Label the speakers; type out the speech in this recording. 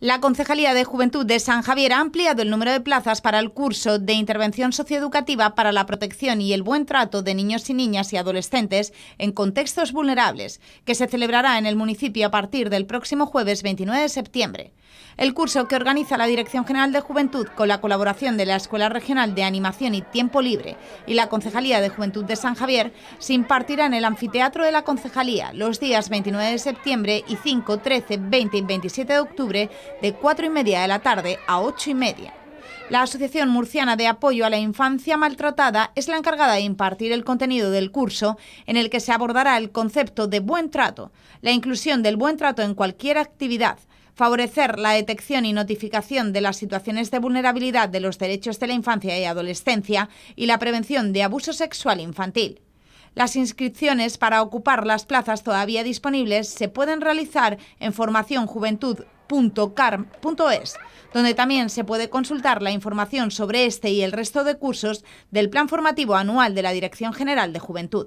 Speaker 1: La Concejalía de Juventud de San Javier ha ampliado el número de plazas para el curso de intervención socioeducativa para la protección y el buen trato de niños y niñas y adolescentes en contextos vulnerables, que se celebrará en el municipio a partir del próximo jueves 29 de septiembre. El curso que organiza la Dirección General de Juventud con la colaboración de la Escuela Regional de Animación y Tiempo Libre y la Concejalía de Juventud de San Javier se impartirá en el Anfiteatro de la Concejalía los días 29 de septiembre y 5, 13, 20 y 27 de octubre de 4 y media de la tarde a 8 y media. La Asociación Murciana de Apoyo a la Infancia Maltratada es la encargada de impartir el contenido del curso en el que se abordará el concepto de buen trato, la inclusión del buen trato en cualquier actividad, favorecer la detección y notificación de las situaciones de vulnerabilidad de los derechos de la infancia y adolescencia y la prevención de abuso sexual infantil. Las inscripciones para ocupar las plazas todavía disponibles se pueden realizar en formacionjuventud.carm.es, donde también se puede consultar la información sobre este y el resto de cursos del Plan Formativo Anual de la Dirección General de Juventud.